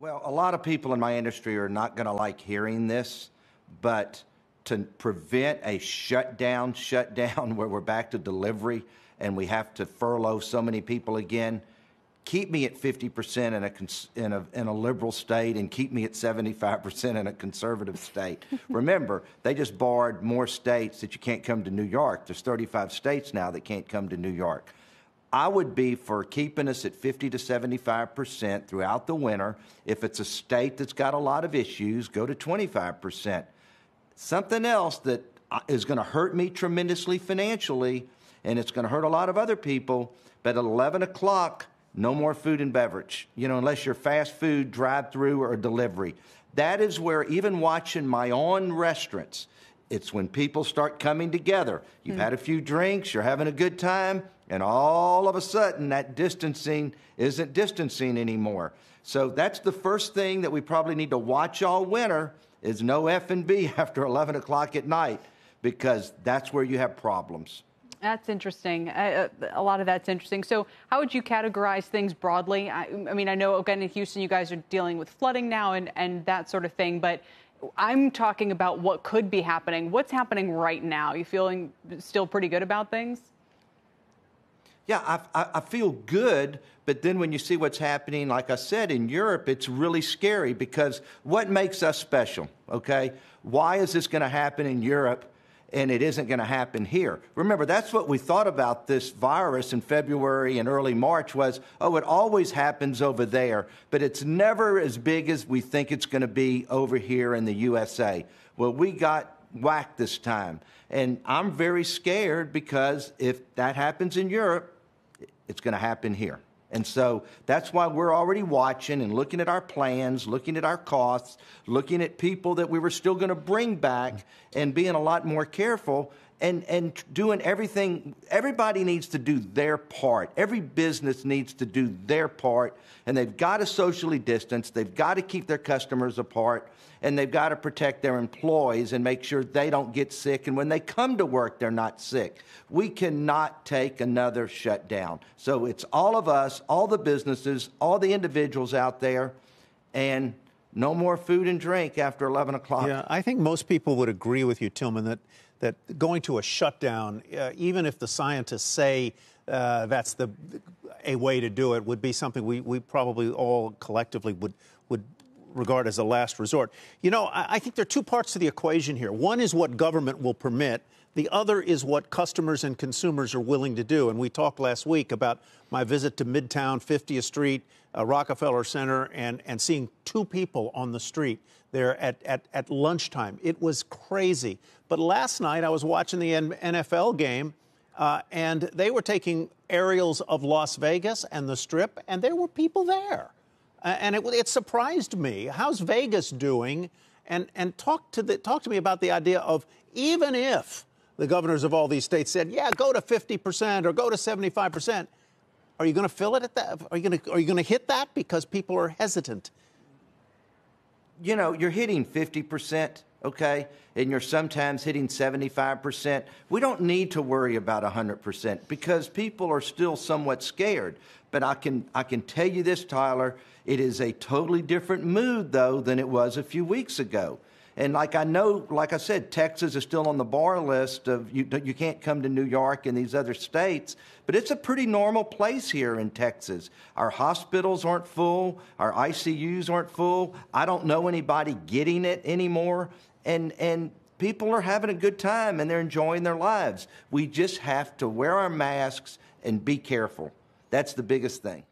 Well, a lot of people in my industry are not going to like hearing this, but to prevent a shutdown, shutdown where we're back to delivery and we have to furlough so many people again, keep me at 50% in a, in, a, in a liberal state and keep me at 75% in a conservative state. Remember, they just barred more states that you can't come to New York. There's 35 states now that can't come to New York. I would be for keeping us at 50 to 75% throughout the winter. If it's a state that's got a lot of issues, go to 25%. Something else that uh, is going to hurt me tremendously financially, and it's going to hurt a lot of other people, but at 11 o'clock, no more food and beverage, you know, unless you're fast food, drive through, or delivery. That is where even watching my own restaurants, it's when people start coming together. You've mm. had a few drinks, you're having a good time, and all of a sudden that distancing isn't distancing anymore. So that's the first thing that we probably need to watch all winter is no F&B after 11 o'clock at night because that's where you have problems. That's interesting. Uh, a lot of that's interesting. So, how would you categorize things broadly? I, I, mean, I know again in Houston, you guys are dealing with flooding now and, and that sort of thing, but I'm talking about what could be happening. What's happening right now? You feeling still pretty good about things? Yeah, I, I, I feel good, but then when you see what's happening, like I said, in Europe, it's really scary because what makes us special, okay? Why is this going to happen in Europe? and it isn't going to happen here. Remember, that's what we thought about this virus in February and early March was, oh, it always happens over there, but it's never as big as we think it's going to be over here in the USA. Well, we got whacked this time, and I'm very scared because if that happens in Europe, it's going to happen here. And so that's why we're already watching and looking at our plans, looking at our costs, looking at people that we were still going to bring back and being a lot more careful and, and doing everything, everybody needs to do their part. Every business needs to do their part, and they've got to socially distance, they've got to keep their customers apart, and they've got to protect their employees and make sure they don't get sick. And when they come to work, they're not sick. We cannot take another shutdown. So it's all of us, all the businesses, all the individuals out there, and no more food and drink after 11 o'clock. Yeah, I think most people would agree with you, Tillman, that that going to a shutdown, uh, even if the scientists say uh, that's the a way to do it, would be something we, we probably all collectively would would regard as a last resort. You know, I, I think there are two parts to the equation here. One is what government will permit, the other is what customers and consumers are willing to do. And we talked last week about my visit to Midtown, 50th Street, uh, Rockefeller Center, and, and seeing two people on the street there at, at, at lunchtime. It was crazy. But last night I was watching the N- NFL game. Uh, and they were taking aerials of Las Vegas and the Strip, and there were people there. Uh, and it, it, surprised me. How's Vegas doing? And, and talk, to the, talk to me about the idea of even if the governors of all these states said, yeah, go to 50% or go to 75%. Are you going to fill it at that? Are you going to, are you going to hit that? Because people are hesitant. You know, you're hitting 50%, okay? And you're sometimes hitting 75%. We don't need to worry about 100% because people are still somewhat scared. But I can, I can tell you this, Tyler, it is a totally different mood, though, than it was a few weeks ago. And like I know, like I said, Texas is still on the bar list of you, you can't come to New York and these other states, but it's a pretty normal place here in Texas. Our hospitals aren't full, our ICUs aren't full. I don't know anybody getting it anymore. And, and people are having a good time and they're enjoying their lives. We just have to wear our masks and be careful. That's the biggest thing.